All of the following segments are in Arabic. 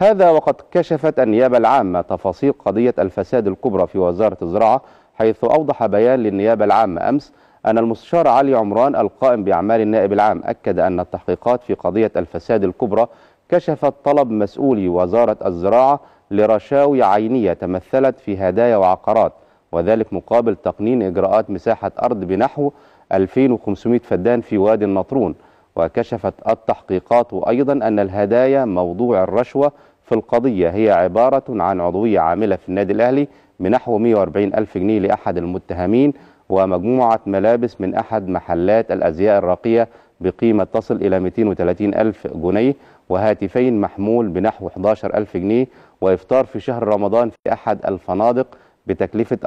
هذا وقد كشفت النيابة العامة تفاصيل قضية الفساد الكبرى في وزارة الزراعة حيث أوضح بيان للنيابة العامة أمس أن المستشار علي عمران القائم بأعمال النائب العام أكد أن التحقيقات في قضية الفساد الكبرى كشفت طلب مسؤولي وزارة الزراعة لرشاوي عينية تمثلت في هدايا وعقارات وذلك مقابل تقنين إجراءات مساحة أرض بنحو 2500 فدان في وادي النطرون وكشفت التحقيقات أيضا أن الهدايا موضوع الرشوة في القضية هي عبارة عن عضوية عاملة في النادي الأهلي بنحو 140 ألف جنيه لأحد المتهمين ومجموعة ملابس من أحد محلات الأزياء الراقية بقيمة تصل إلى 230 ألف جنيه وهاتفين محمول بنحو 11 ألف جنيه وإفطار في شهر رمضان في أحد الفنادق بتكلفة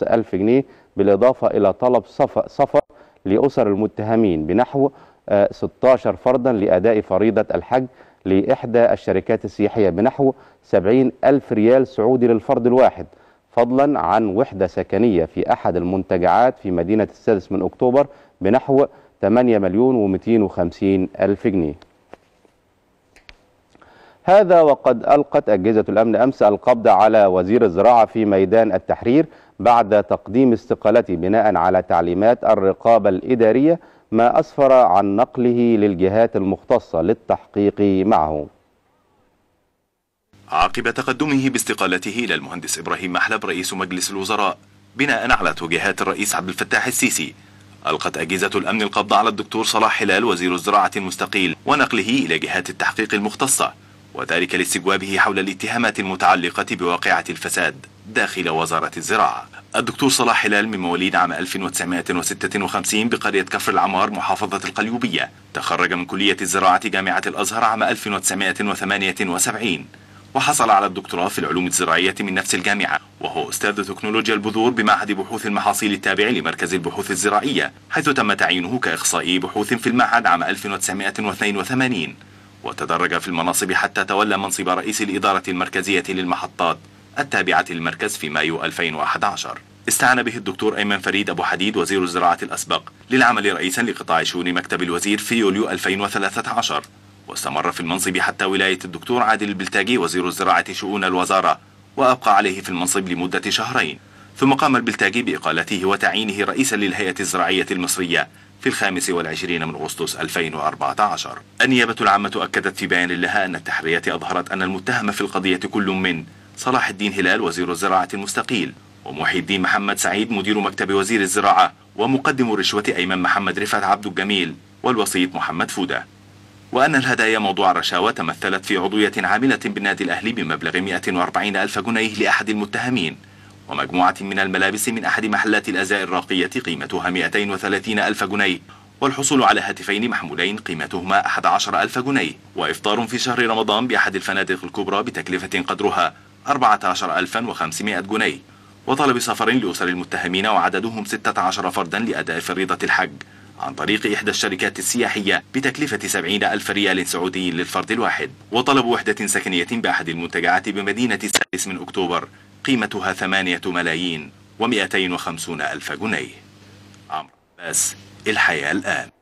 14.5 ألف جنيه بالإضافة إلى طلب سفر لأسر المتهمين بنحو 16 آه، فردا لأداء فريضة الحج لإحدى الشركات السياحية بنحو 70 ألف ريال سعودي للفرد الواحد فضلا عن وحدة سكنية في أحد المنتجعات في مدينة السادس من أكتوبر بنحو 8 مليون و250 ألف جنيه هذا وقد ألقت أجهزة الأمن أمس القبض على وزير الزراعة في ميدان التحرير بعد تقديم استقالته بناء على تعليمات الرقابة الإدارية ما أسفر عن نقله للجهات المختصة للتحقيق معه عقب تقدمه باستقالته إلى المهندس إبراهيم محلب رئيس مجلس الوزراء بناء على توجيهات الرئيس عبد الفتاح السيسي ألقت أجهزة الأمن القبض على الدكتور صلاح هلال وزير الزراعة المستقيل ونقله إلى جهات التحقيق المختصة وذلك لاستجوابه حول الاتهامات المتعلقة بواقعة الفساد داخل وزارة الزراعة الدكتور صلاح حلال من مواليد عام 1956 بقرية كفر العمار محافظة القليوبية تخرج من كلية الزراعة جامعة الأزهر عام 1978 وحصل على الدكتوراه في العلوم الزراعية من نفس الجامعة وهو أستاذ تكنولوجيا البذور بمعهد بحوث المحاصيل التابع لمركز البحوث الزراعية حيث تم تعيينه كإخصائي بحوث في المعهد عام 1982 وتدرج في المناصب حتى تولى منصب رئيس الإدارة المركزية للمحطات التابعة للمركز في مايو 2011 استعان به الدكتور أيمن فريد أبو حديد وزير الزراعة الأسبق للعمل رئيسا لقطاع شؤون مكتب الوزير في يوليو 2013 واستمر في المنصب حتى ولاية الدكتور عادل البلتاجي وزير الزراعة شؤون الوزارة وأبقى عليه في المنصب لمدة شهرين ثم قام البلتاجي بإقالته وتعيينه رئيسا للهيئة الزراعية المصرية في الخامس والعشرين من أغسطس 2014 النيابة العامة أكدت في بيان لها أن التحريات أظهرت أن المتهم في القضية كل من صلاح الدين هلال وزير الزراعة المستقيل ومحي الدين محمد سعيد مدير مكتب وزير الزراعة ومقدم الرشوة أيمن محمد رفعت عبد الجميل والوسيط محمد فودة وأن الهدايا موضوع الرشاوى تمثلت في عضوية عاملة بالنادي الأهلي بمبلغ 140 ألف جنيه لأحد المتهمين ومجموعة من الملابس من أحد محلات الأزاء الراقية قيمتها 230 ألف جنيه والحصول على هاتفين محمولين قيمتهما 11 ألف جنيه وإفطار في شهر رمضان بأحد الفنادق الكبرى بتكلفة قدرها 14500 جنيه وطلب سفر لأسر المتهمين وعددهم 16 فردا لأداء فريضة الحج عن طريق إحدى الشركات السياحية بتكلفة 70 ألف ريال سعودي للفرد الواحد وطلب وحدة سكنية بأحد المنتجعات بمدينة السادس من أكتوبر قيمتها 8 ملايين و250 ألف جنيه عمرو بس الحياة الآن